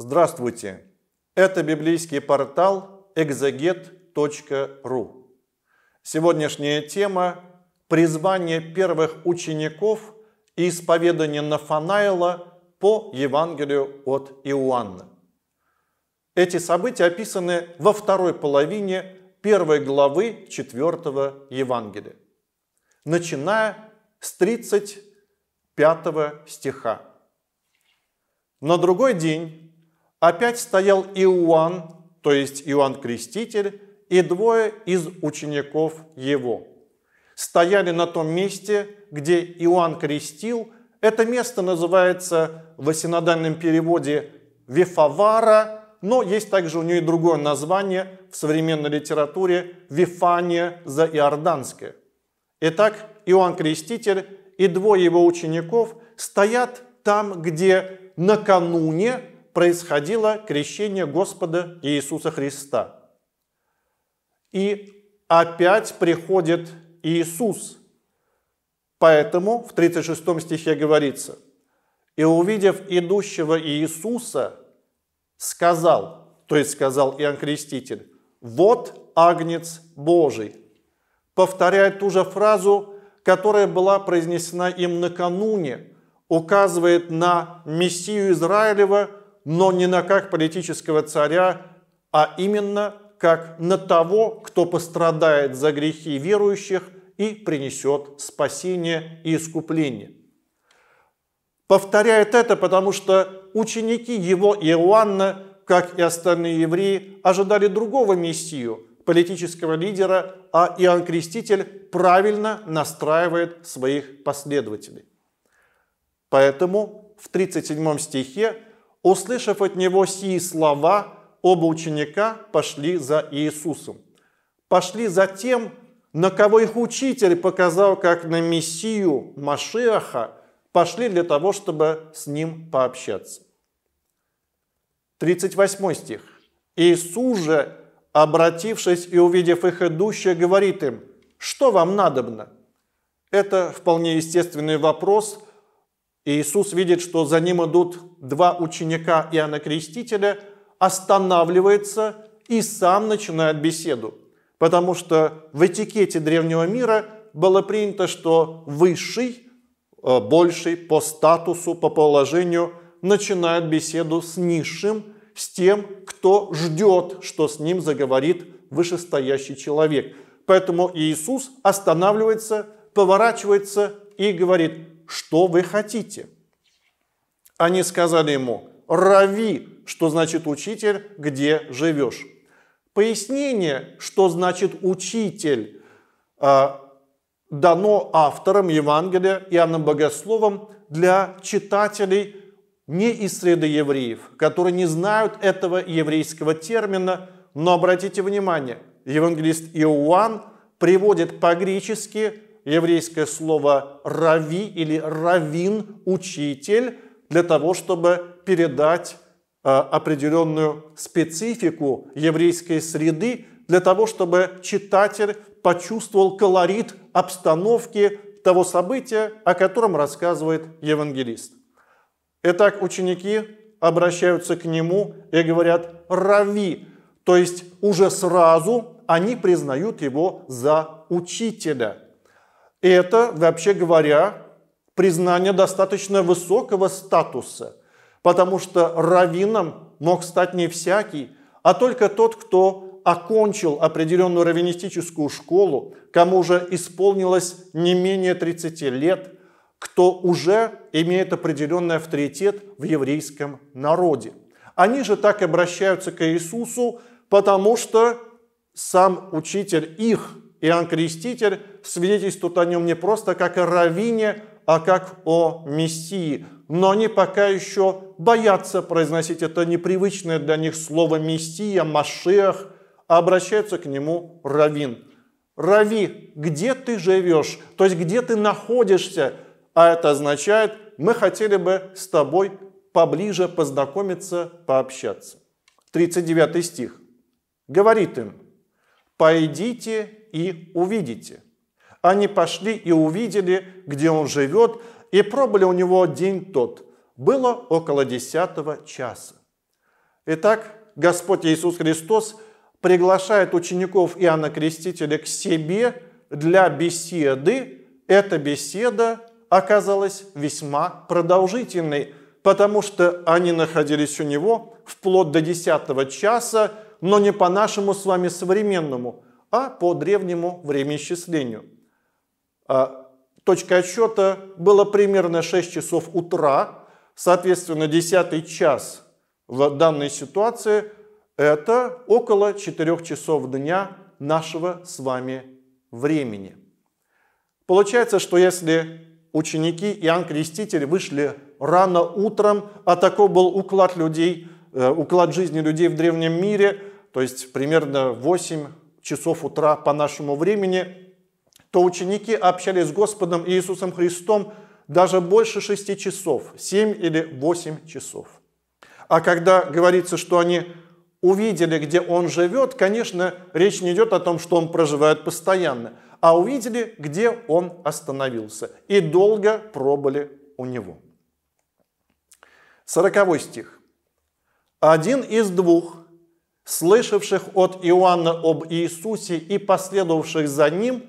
Здравствуйте! Это библейский портал exeget.ru. Сегодняшняя тема – призвание первых учеников и исповедание Нафанаила по Евангелию от Иоанна. Эти события описаны во второй половине первой главы 4 Евангелия, начиная с 35 стиха. На другой день Опять стоял Иоанн, то есть Иоанн Креститель, и двое из учеников его. Стояли на том месте, где Иоанн крестил. Это место называется в синодальном переводе Вифавара, но есть также у нее и другое название в современной литературе Вифания за Иорданское. Итак, Иоанн Креститель и двое его учеников стоят там, где накануне происходило крещение Господа Иисуса Христа. И опять приходит Иисус. Поэтому в 36 стихе говорится, «И увидев идущего Иисуса, сказал, то есть сказал Иоанн Креститель, «Вот Агнец Божий». Повторяет ту же фразу, которая была произнесена им накануне, указывает на Мессию Израилева – но не на как политического царя, а именно как на того, кто пострадает за грехи верующих и принесет спасение и искупление. Повторяет это, потому что ученики его Иоанна, как и остальные евреи, ожидали другого мессию, политического лидера, а Иоанн Креститель правильно настраивает своих последователей. Поэтому в 37 стихе услышав от него сии слова, оба ученика пошли за Иисусом. Пошли за тем, на кого их учитель показал как на Мессию Машиаха, пошли для того, чтобы с ним пообщаться. 38 стих. «Иисус же, обратившись и увидев их идущих, говорит им, что вам надобно?» Это вполне естественный вопрос – и Иисус видит, что за ним идут два ученика Иоанна Крестителя, останавливается и сам начинает беседу. Потому что в этикете древнего мира было принято, что высший, э, больший по статусу, по положению начинает беседу с низшим, с тем, кто ждет, что с ним заговорит вышестоящий человек. Поэтому Иисус останавливается, поворачивается и говорит, что вы хотите. Они сказали ему, Рави, что значит учитель, где живешь. Пояснение, что значит учитель, а, дано автором Евангелия Иоанном Богословом для читателей не из среды евреев, которые не знают этого еврейского термина, но обратите внимание, евангелист Иоанн приводит по-гречески еврейское слово «рави» или «равин» – «учитель», для того, чтобы передать э, определенную специфику еврейской среды, для того, чтобы читатель почувствовал колорит обстановки того события, о котором рассказывает евангелист. Итак, ученики обращаются к нему и говорят «рави», то есть уже сразу они признают его за учителя – это, вообще говоря, признание достаточно высокого статуса, потому что раввином мог стать не всякий, а только тот, кто окончил определенную раввинистическую школу, кому уже исполнилось не менее 30 лет, кто уже имеет определенный авторитет в еврейском народе. Они же так обращаются к Иисусу, потому что сам учитель их – Иоанн Креститель свидетельствует о нем не просто как о равине, а как о Мессии. Но они пока еще боятся произносить это непривычное для них слово «мессия», «машех», а обращаются к нему «равин». «Рави, где ты живешь?» То есть, где ты находишься? А это означает, мы хотели бы с тобой поближе познакомиться, пообщаться. 39 стих. Говорит им, пойдите и увидите. Они пошли и увидели, где он живет, и пробыли у него день тот. Было около десятого часа. Итак, Господь Иисус Христос приглашает учеников Иоанна Крестителя к себе для беседы. Эта беседа оказалась весьма продолжительной, потому что они находились у него вплоть до десятого часа, но не по нашему с вами современному, а по древнему времяисчислению. А, точка отсчета было примерно 6 часов утра, соответственно, 10 час в данной ситуации – это около 4 часов дня нашего с вами времени. Получается, что если ученики Иоанн Креститель вышли рано утром, а такой был уклад людей, э, уклад жизни людей в древнем мире, то есть примерно 8 часов утра по нашему времени, то ученики общались с Господом Иисусом Христом даже больше 6 часов, 7 или 8 часов. А когда говорится, что они увидели, где он живет, конечно, речь не идет о том, что он проживает постоянно, а увидели, где он остановился, и долго пробыли у него. Сороковой стих. Один из двух, слышавших от Иоанна об Иисусе и последовавших за ним,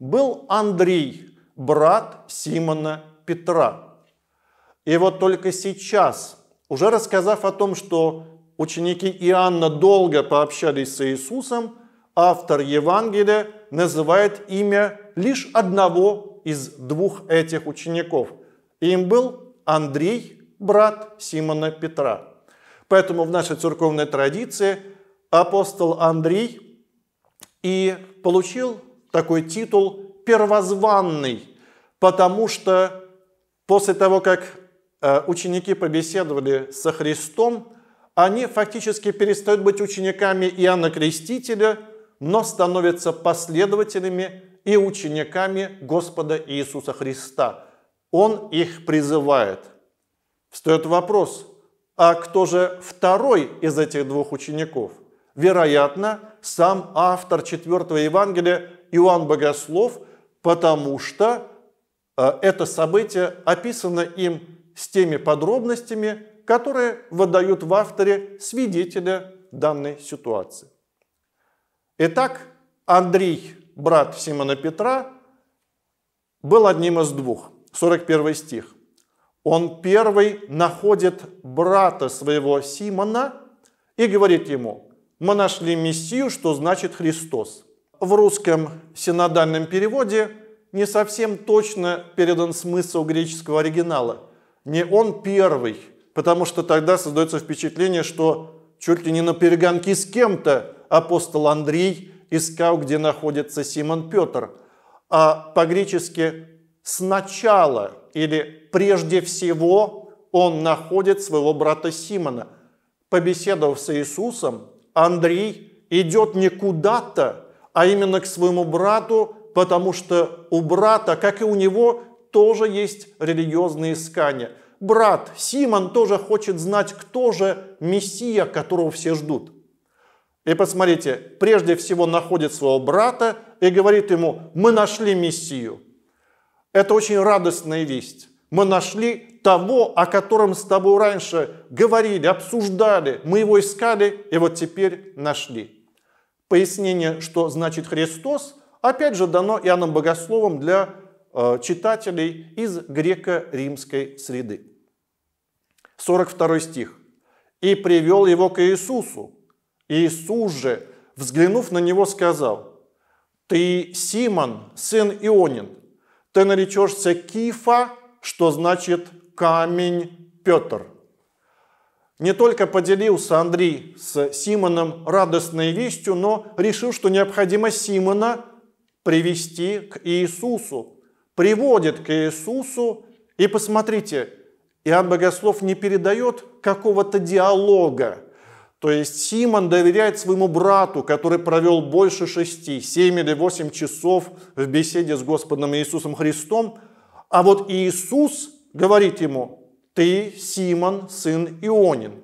был Андрей, брат Симона Петра. И вот только сейчас, уже рассказав о том, что ученики Иоанна долго пообщались с Иисусом, автор Евангелия называет имя лишь одного из двух этих учеников. Им был Андрей, брат Симона Петра. Поэтому в нашей церковной традиции – апостол Андрей и получил такой титул «первозванный», потому что после того, как э, ученики побеседовали со Христом, они фактически перестают быть учениками Иоанна Крестителя, но становятся последователями и учениками Господа Иисуса Христа. Он их призывает. Встает вопрос, а кто же второй из этих двух учеников? вероятно, сам автор четвертого Евангелия Иоанн Богослов, потому что э, это событие описано им с теми подробностями, которые выдают в авторе свидетеля данной ситуации. Итак, Андрей, брат Симона Петра, был одним из двух. 41 стих. Он первый находит брата своего Симона и говорит ему, мы нашли Мессию, что значит Христос. В русском синодальном переводе не совсем точно передан смысл греческого оригинала. Не он первый, потому что тогда создается впечатление, что чуть ли не на перегонке с кем-то апостол Андрей искал, где находится Симон Петр. А по-гречески «сначала» или «прежде всего» он находит своего брата Симона. Побеседовав с Иисусом, Андрей идет не куда-то, а именно к своему брату, потому что у брата, как и у него, тоже есть религиозные искания. Брат Симон тоже хочет знать, кто же Мессия, которого все ждут. И посмотрите, прежде всего находит своего брата и говорит ему, мы нашли Мессию. Это очень радостная весть. Мы нашли того, о котором с тобой раньше говорили, обсуждали, мы его искали и вот теперь нашли. Пояснение, что значит Христос, опять же дано Иоанном Богословом для э, читателей из греко-римской среды. 42 стих. «И привел его к Иисусу. Иисус же, взглянув на него, сказал, «Ты Симон, сын Ионин, ты наречешься Кифа, что значит камень Петр. Не только поделился Андрей с Симоном радостной вестью, но решил, что необходимо Симона привести к Иисусу. Приводит к Иисусу, и посмотрите, Иоанн Богослов не передает какого-то диалога. То есть Симон доверяет своему брату, который провел больше шести, семь или восемь часов в беседе с Господом Иисусом Христом, а вот Иисус говорит ему, ты Симон, сын Ионин.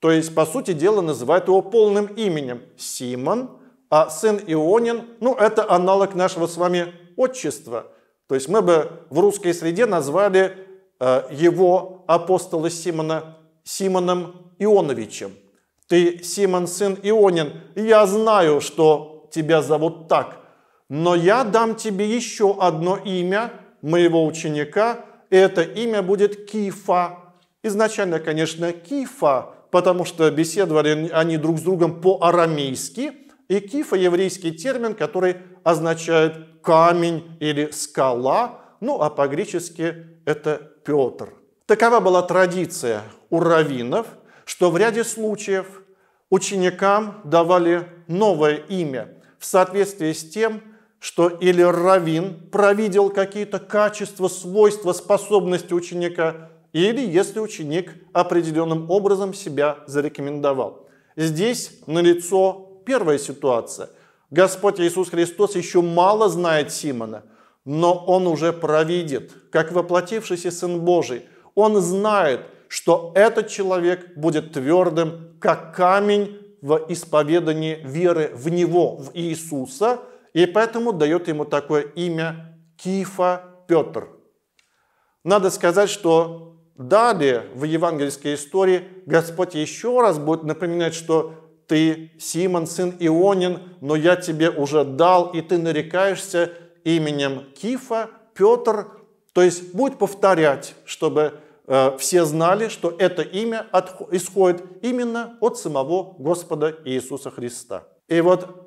То есть, по сути дела, называет его полным именем Симон, а сын Ионин, ну, это аналог нашего с вами отчества. То есть мы бы в русской среде назвали э, его апостола Симона Симоном Ионовичем. Ты, Симон, сын Ионин, я знаю, что тебя зовут так, но я дам тебе еще одно имя моего ученика, и это имя будет Кифа. Изначально, конечно, Кифа, потому что беседовали они друг с другом по-арамейски, и Кифа – еврейский термин, который означает камень или скала, ну а по-гречески это Петр. Такова была традиция у раввинов, что в ряде случаев ученикам давали новое имя в соответствии с тем, что или равин провидел какие-то качества, свойства, способности ученика, или если ученик определенным образом себя зарекомендовал. Здесь налицо первая ситуация. Господь Иисус Христос еще мало знает Симона, но он уже провидит, как воплотившийся Сын Божий. Он знает, что этот человек будет твердым, как камень в исповедании веры в Него, в Иисуса – и поэтому дает ему такое имя Кифа Петр. Надо сказать, что далее в евангельской истории Господь еще раз будет напоминать, что ты Симон, сын Ионин, но я тебе уже дал, и ты нарекаешься именем Кифа, Петр. То есть будет повторять, чтобы э, все знали, что это имя от, исходит именно от самого Господа Иисуса Христа. И вот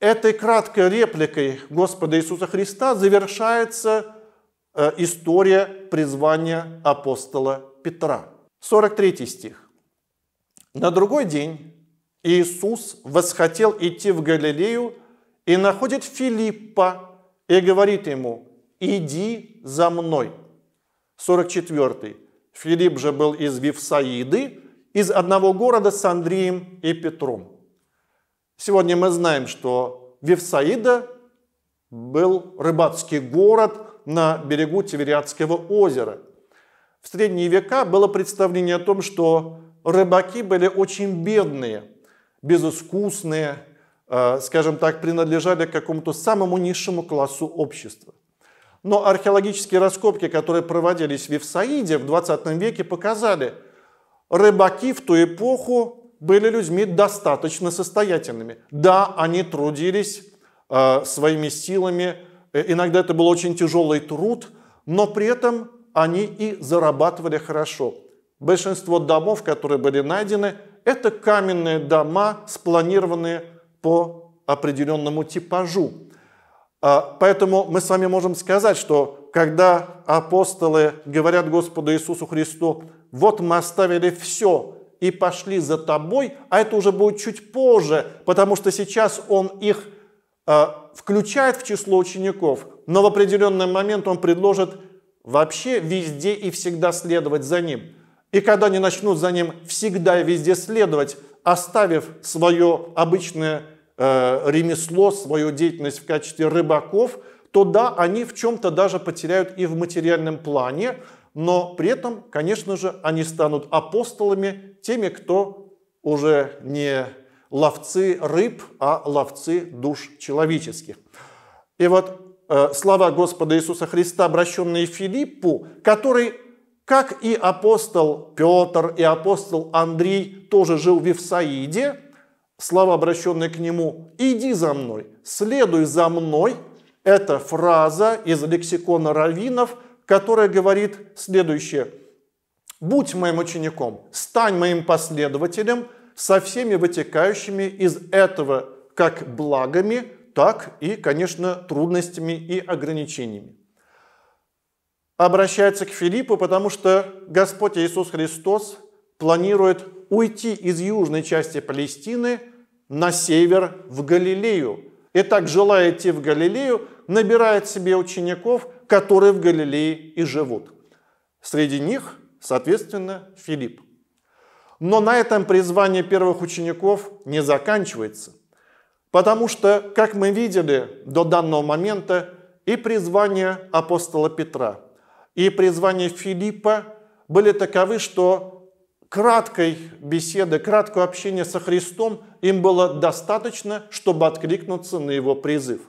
Этой краткой репликой Господа Иисуса Христа завершается э, история призвания апостола Петра. 43 стих. На другой день Иисус восхотел идти в Галилею и находит Филиппа и говорит ему, иди за мной. 44. Филипп же был из Вифсаиды, из одного города с Андреем и Петром. Сегодня мы знаем, что Вифсаида был рыбацкий город на берегу Тивериадского озера. В средние века было представление о том, что рыбаки были очень бедные, безыскусные, э, скажем так, принадлежали к какому-то самому низшему классу общества. Но археологические раскопки, которые проводились в Вифсаиде в 20 веке, показали, рыбаки в ту эпоху были людьми достаточно состоятельными. Да, они трудились э, своими силами, э, иногда это был очень тяжелый труд, но при этом они и зарабатывали хорошо. Большинство домов, которые были найдены, это каменные дома, спланированные по определенному типажу. Э, поэтому мы с вами можем сказать, что когда апостолы говорят Господу Иисусу Христу, вот мы оставили все и пошли за тобой, а это уже будет чуть позже, потому что сейчас он их э, включает в число учеников, но в определенный момент он предложит вообще везде и всегда следовать за ним. И когда они начнут за ним всегда и везде следовать, оставив свое обычное э, ремесло, свою деятельность в качестве рыбаков, то да, они в чем-то даже потеряют и в материальном плане, но при этом, конечно же, они станут апостолами, теми, кто уже не ловцы рыб, а ловцы душ человеческих. И вот э, слова Господа Иисуса Христа, обращенные Филиппу, который, как и апостол Петр, и апостол Андрей, тоже жил в Вифсаиде, слова, обращенные к нему «иди за мной», «следуй за мной», это фраза из лексикона раввинов – которая говорит следующее. «Будь моим учеником, стань моим последователем со всеми вытекающими из этого как благами, так и, конечно, трудностями и ограничениями». Обращается к Филиппу, потому что Господь Иисус Христос планирует уйти из южной части Палестины на север в Галилею. И так, желая идти в Галилею, набирает себе учеников – которые в Галилее и живут. Среди них, соответственно, Филипп. Но на этом призвание первых учеников не заканчивается, потому что, как мы видели до данного момента, и призвание апостола Петра, и призвание Филиппа были таковы, что краткой беседы, краткого общения со Христом им было достаточно, чтобы откликнуться на его призыв.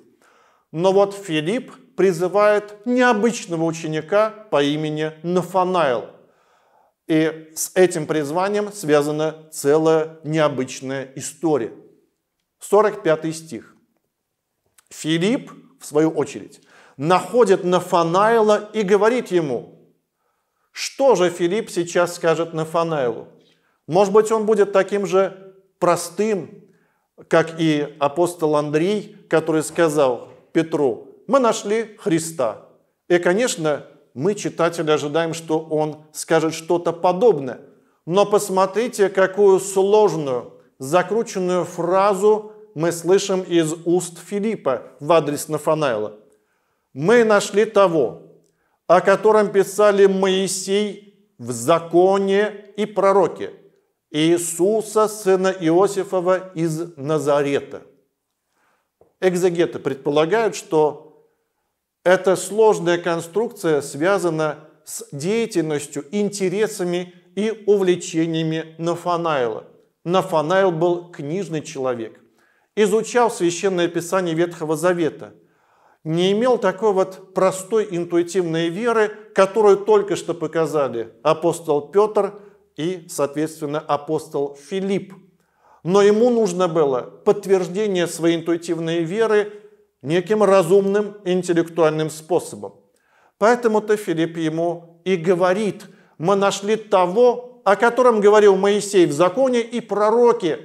Но вот Филипп призывает необычного ученика по имени Нафанаил. И с этим призванием связана целая необычная история. 45 стих. Филипп, в свою очередь, находит Нафанаила и говорит ему, что же Филипп сейчас скажет Нафанаилу? Может быть, он будет таким же простым, как и апостол Андрей, который сказал Петру, мы нашли Христа. И, конечно, мы, читатели, ожидаем, что он скажет что-то подобное. Но посмотрите, какую сложную, закрученную фразу мы слышим из уст Филиппа в адрес Нафанаила. «Мы нашли того, о котором писали Моисей в законе и пророке, Иисуса, сына Иосифова из Назарета». Экзегеты предполагают, что эта сложная конструкция связана с деятельностью, интересами и увлечениями Нафанаила. Нафанаил был книжный человек, изучал Священное Писание Ветхого Завета, не имел такой вот простой интуитивной веры, которую только что показали апостол Петр и, соответственно, апостол Филипп. Но ему нужно было подтверждение своей интуитивной веры неким разумным интеллектуальным способом. Поэтому-то Филипп ему и говорит, мы нашли того, о котором говорил Моисей в законе и пророки.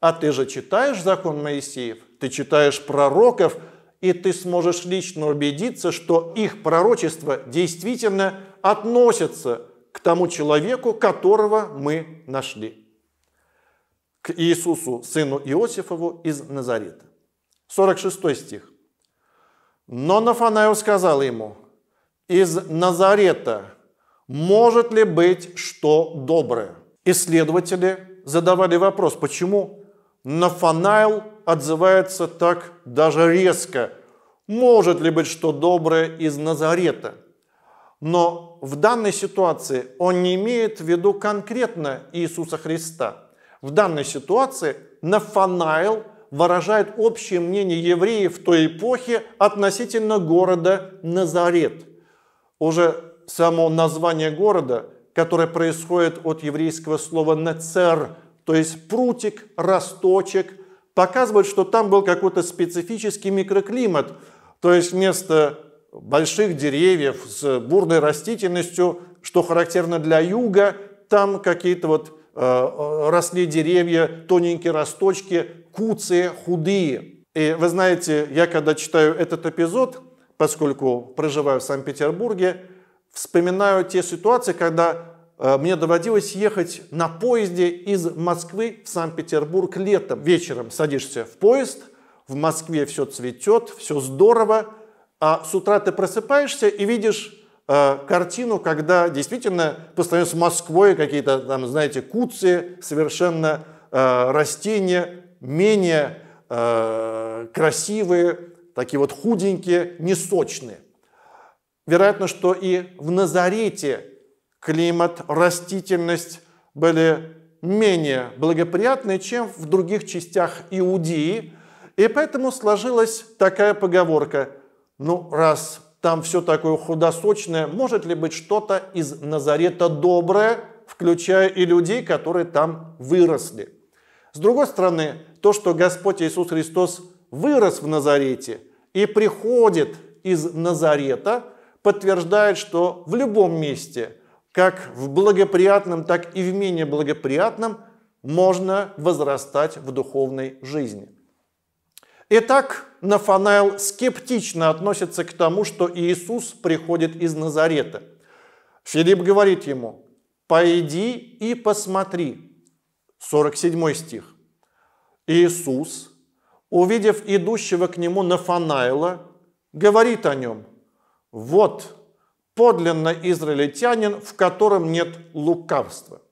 А ты же читаешь закон Моисеев, ты читаешь пророков, и ты сможешь лично убедиться, что их пророчество действительно относится к тому человеку, которого мы нашли. К Иисусу, сыну Иосифову из Назарета. 46 стих. Но Нафанаил сказал ему, из Назарета может ли быть что доброе? Исследователи задавали вопрос, почему Нафанаил отзывается так даже резко. Может ли быть что доброе из Назарета? Но в данной ситуации он не имеет в виду конкретно Иисуса Христа. В данной ситуации Нафанаил – выражает общее мнение евреев той эпохи относительно города Назарет. Уже само название города, которое происходит от еврейского слова «нецер», то есть прутик, росточек, показывает, что там был какой-то специфический микроклимат, то есть вместо больших деревьев с бурной растительностью, что характерно для юга, там какие-то вот э, э, росли деревья, тоненькие росточки, куцые, худые. И вы знаете, я когда читаю этот эпизод, поскольку проживаю в Санкт-Петербурге, вспоминаю те ситуации, когда э, мне доводилось ехать на поезде из Москвы в Санкт-Петербург летом. Вечером садишься в поезд, в Москве все цветет, все здорово, а с утра ты просыпаешься и видишь э, картину, когда действительно по сравнению с Москвой какие-то там, знаете, куцы, совершенно э, растения, менее э, красивые, такие вот худенькие, несочные. Вероятно, что и в Назарете климат, растительность были менее благоприятны, чем в других частях Иудеи. И поэтому сложилась такая поговорка. Ну, раз там все такое худосочное, может ли быть что-то из Назарета доброе, включая и людей, которые там выросли. С другой стороны, то, что Господь Иисус Христос вырос в Назарете и приходит из Назарета, подтверждает, что в любом месте, как в благоприятном, так и в менее благоприятном, можно возрастать в духовной жизни. Итак, Нафанаил скептично относится к тому, что Иисус приходит из Назарета. Филипп говорит ему, «Пойди и посмотри». 47 стих. Иисус, увидев идущего к нему Нафанаила, говорит о нем, «Вот подлинно израильтянин, в котором нет лукавства».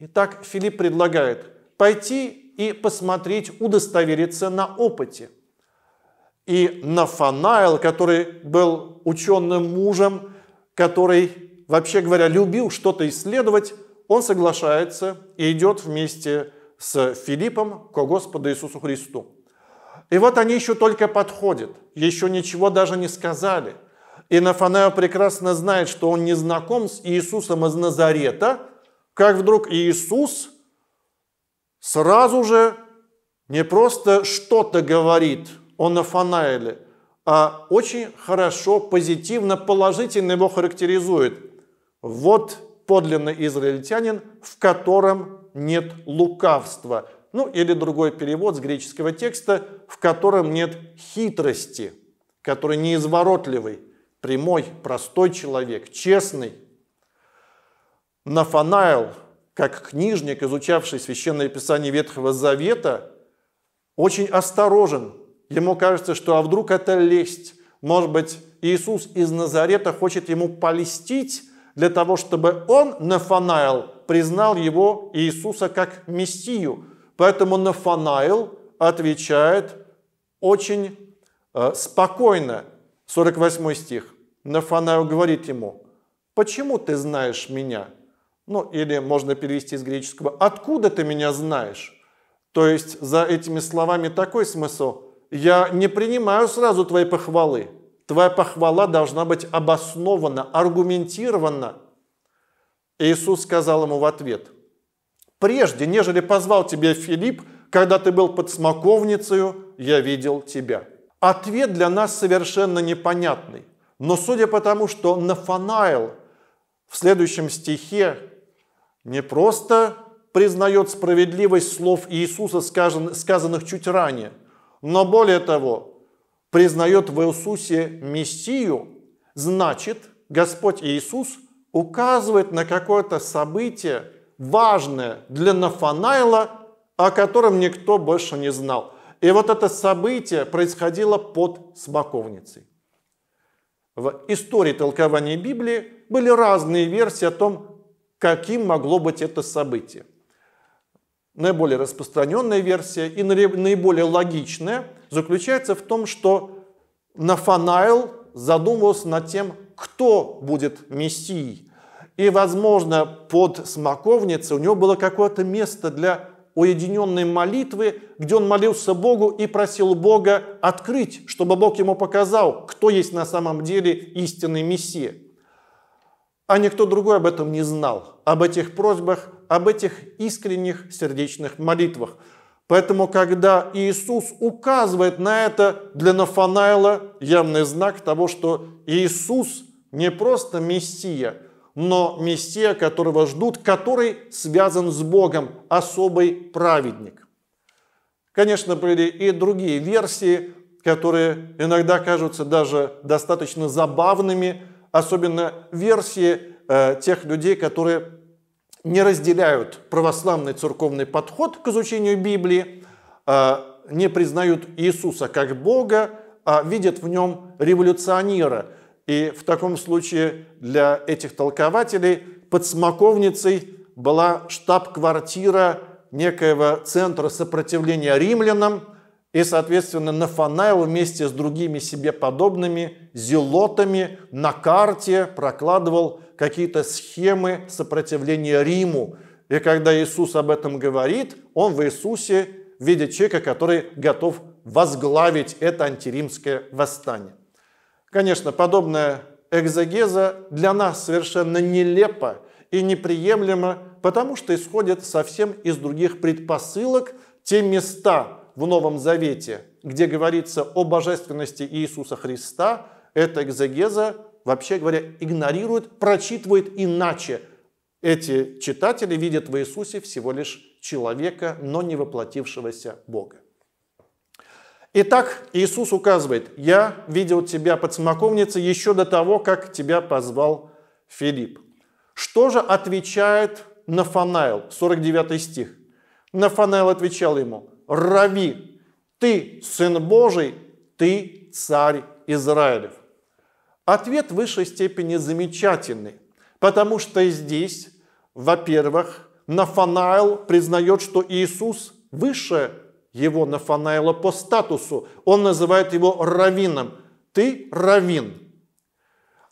Итак, Филипп предлагает пойти и посмотреть, удостовериться на опыте. И Нафанаил, который был ученым мужем, который, вообще говоря, любил что-то исследовать, он соглашается и идет вместе с Филиппом к Господу Иисусу Христу. И вот они еще только подходят, еще ничего даже не сказали. И Нафанаил прекрасно знает, что он не знаком с Иисусом из Назарета, как вдруг Иисус сразу же не просто что-то говорит о Нафанаиле, а очень хорошо, позитивно, положительно его характеризует. Вот подлинный израильтянин, в котором нет лукавства. Ну или другой перевод с греческого текста, в котором нет хитрости, который неизворотливый, прямой, простой человек, честный. Нафанаил, как книжник, изучавший Священное Писание Ветхого Завета, очень осторожен. Ему кажется, что а вдруг это лесть? Может быть, Иисус из Назарета хочет ему полистить для того, чтобы он, Нафанаил, признал его Иисуса как Мессию. Поэтому Нафанаил отвечает очень э, спокойно. 48 стих. Нафанаил говорит ему, «Почему ты знаешь меня?» Ну, или можно перевести из греческого, «Откуда ты меня знаешь?» То есть за этими словами такой смысл, «Я не принимаю сразу твои похвалы. Твоя похвала должна быть обоснована, аргументирована, Иисус сказал ему в ответ, «Прежде, нежели позвал тебя Филипп, когда ты был под смоковницею, я видел тебя». Ответ для нас совершенно непонятный. Но судя по тому, что Нафанайл в следующем стихе не просто признает справедливость слов Иисуса, сказанных чуть ранее, но более того, признает в Иисусе Мессию, значит, Господь Иисус – указывает на какое-то событие важное для Нафанайла, о котором никто больше не знал. И вот это событие происходило под смоковницей. В истории толкования Библии были разные версии о том, каким могло быть это событие. Наиболее распространенная версия и наиболее логичная заключается в том, что Нафанаил задумывался над тем, кто будет Мессией. И, возможно, под смоковницей у него было какое-то место для уединенной молитвы, где он молился Богу и просил Бога открыть, чтобы Бог ему показал, кто есть на самом деле истинный Мессия. А никто другой об этом не знал, об этих просьбах, об этих искренних сердечных молитвах. Поэтому, когда Иисус указывает на это для Нафанаила, явный знак того, что Иисус не просто Мессия, но Мессия, которого ждут, который связан с Богом, особый праведник. Конечно, были и другие версии, которые иногда кажутся даже достаточно забавными, особенно версии э, тех людей, которые не разделяют православный церковный подход к изучению Библии, а, не признают Иисуса как Бога, а видят в нем революционера. И в таком случае для этих толкователей под смоковницей была штаб-квартира некоего центра сопротивления римлянам – и, соответственно, Нафанаил вместе с другими себе подобными зелотами на карте прокладывал какие-то схемы сопротивления Риму. И когда Иисус об этом говорит, он в Иисусе видит человека, который готов возглавить это антиримское восстание. Конечно, подобная экзогеза для нас совершенно нелепа и неприемлема, потому что исходит совсем из других предпосылок те места, в Новом Завете, где говорится о божественности Иисуса Христа, эта экзегеза, вообще говоря, игнорирует, прочитывает иначе. Эти читатели видят в Иисусе всего лишь человека, но не воплотившегося Бога. Итак, Иисус указывает, «Я видел тебя под смоковницей еще до того, как тебя позвал Филипп». Что же отвечает Нафанаил, 49 стих? Нафанаил отвечал ему, Рави, ты Сын Божий, ты Царь Израилев. Ответ в высшей степени замечательный, потому что здесь, во-первых, Нафанаил признает, что Иисус выше его Нафанаила по статусу. Он называет его раввином. Ты раввин.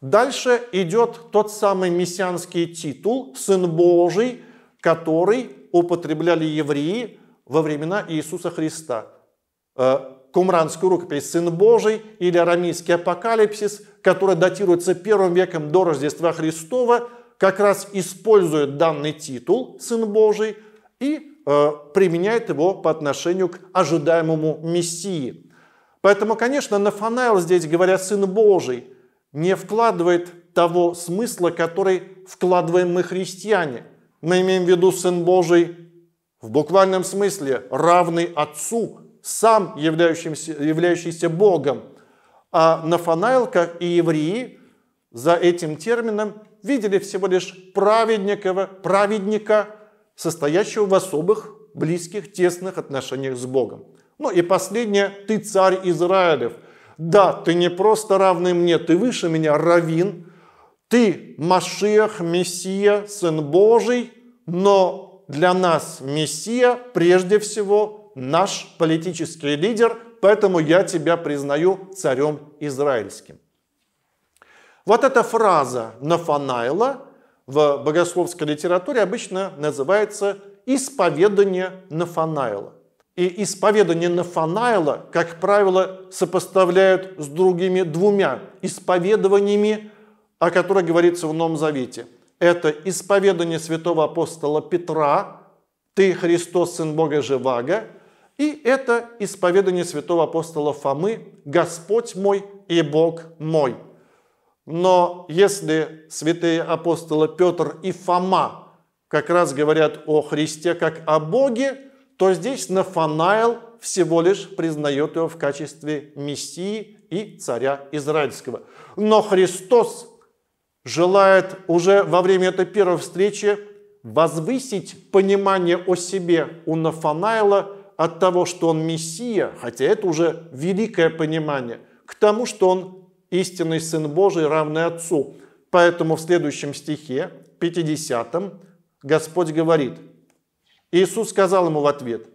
Дальше идет тот самый мессианский титул «Сын Божий», который употребляли евреи во времена Иисуса Христа. Э, Кумранскую рукопись «Сын Божий» или арамейский апокалипсис, который датируется первым веком до Рождества Христова, как раз использует данный титул «Сын Божий» и э, применяет его по отношению к ожидаемому Мессии. Поэтому, конечно, Нафанаил здесь, говоря «Сын Божий», не вкладывает того смысла, который вкладываем мы христиане. Мы имеем в виду Сын Божий в буквальном смысле равный Отцу, сам являющимся являющийся Богом. А Нафанаил, и евреи, за этим термином видели всего лишь праведникова, праведника, состоящего в особых, близких, тесных отношениях с Богом. Ну и последнее, ты царь Израилев. Да, ты не просто равный мне, ты выше меня, равин. Ты Машех, Мессия, Сын Божий, но для нас Мессия прежде всего наш политический лидер, поэтому я тебя признаю царем израильским. Вот эта фраза Нафанаила в богословской литературе обычно называется «исповедание Нафанаила». И исповедание Нафанаила, как правило, сопоставляют с другими двумя исповедованиями, о которых говорится в Новом Завете – это исповедание святого апостола Петра, «Ты Христос, Сын Бога Живаго», и это исповедание святого апостола Фомы «Господь мой и Бог мой». Но если святые апостолы Петр и Фома как раз говорят о Христе как о Боге, то здесь Нафанаил всего лишь признает его в качестве Мессии и царя Израильского. Но Христос желает уже во время этой первой встречи возвысить понимание о себе у Нафанайла от того, что он Мессия, хотя это уже великое понимание, к тому, что он истинный Сын Божий, равный Отцу. Поэтому в следующем стихе, 50, Господь говорит, Иисус сказал ему в ответ,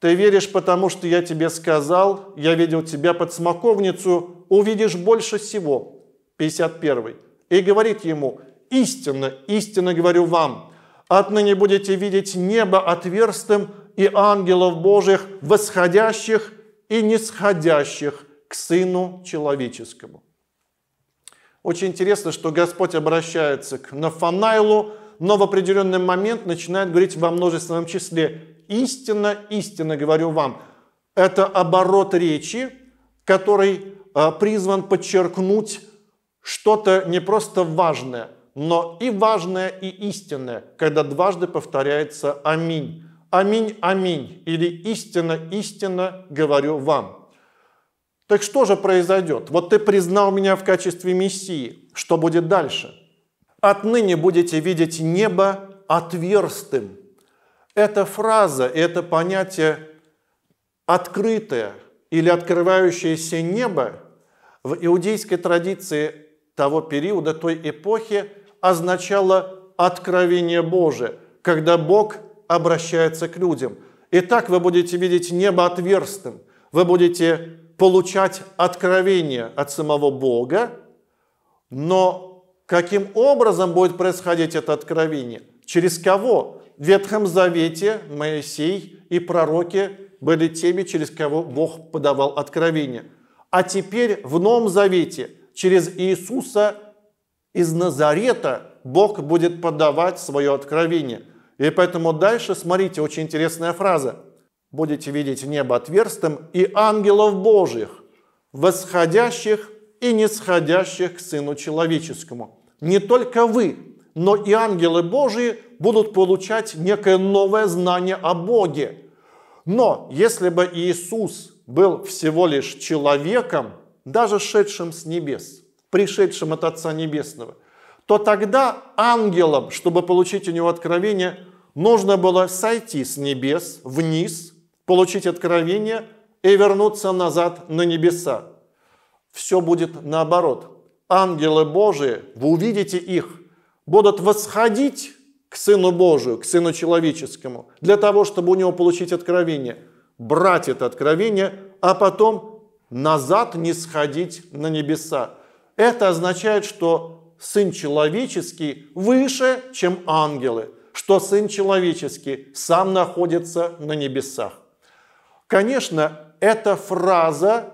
«Ты веришь, потому что я тебе сказал, я видел тебя под смоковницу, увидишь больше всего». 51 и говорит ему, истинно, истинно говорю вам, отныне будете видеть небо отверстым и ангелов Божьих, восходящих и нисходящих к Сыну Человеческому. Очень интересно, что Господь обращается к Нафанаилу, но в определенный момент начинает говорить во множественном числе «Истинно, истинно говорю вам». Это оборот речи, который а, призван подчеркнуть что-то не просто важное, но и важное, и истинное, когда дважды повторяется «Аминь». «Аминь, аминь» или «Истина, истина говорю вам». Так что же произойдет? Вот ты признал меня в качестве Мессии. Что будет дальше? «Отныне будете видеть небо отверстым». Эта фраза, это понятие «открытое» или «открывающееся небо» в иудейской традиции того периода, той эпохи означало откровение Божие, когда Бог обращается к людям. И так вы будете видеть небо отверстым, вы будете получать откровение от самого Бога, но каким образом будет происходить это откровение? Через кого? В Ветхом Завете Моисей и пророки были теми, через кого Бог подавал откровение. А теперь в Новом Завете – через Иисуса из Назарета Бог будет подавать свое откровение. И поэтому дальше, смотрите, очень интересная фраза. «Будете видеть небо отверстым и ангелов Божьих, восходящих и нисходящих к Сыну Человеческому. Не только вы, но и ангелы Божии будут получать некое новое знание о Боге. Но если бы Иисус был всего лишь человеком, даже шедшим с небес, пришедшим от Отца Небесного, то тогда ангелам, чтобы получить у него откровение, нужно было сойти с небес вниз, получить откровение и вернуться назад на небеса. Все будет наоборот. Ангелы Божии, вы увидите их, будут восходить к Сыну Божию, к Сыну Человеческому, для того, чтобы у него получить откровение, брать это откровение, а потом назад не сходить на небеса. Это означает, что Сын Человеческий выше, чем ангелы, что Сын Человеческий сам находится на небесах. Конечно, эта фраза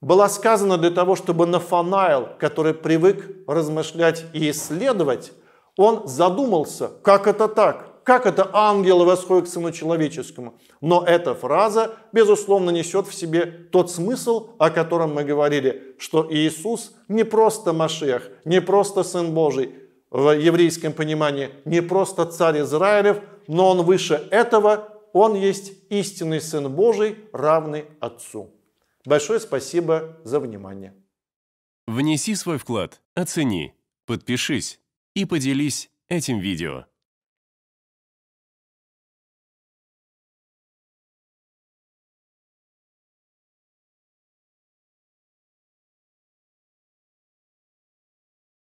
была сказана для того, чтобы нафанайл, который привык размышлять и исследовать, он задумался, как это так? Как это ангелы восходят к сыну человеческому? Но эта фраза, безусловно, несет в себе тот смысл, о котором мы говорили, что Иисус не просто Машех, не просто Сын Божий, в еврейском понимании, не просто царь Израилев, но он выше этого, он есть истинный Сын Божий, равный Отцу. Большое спасибо за внимание. Внеси свой вклад, оцени, подпишись и поделись этим видео.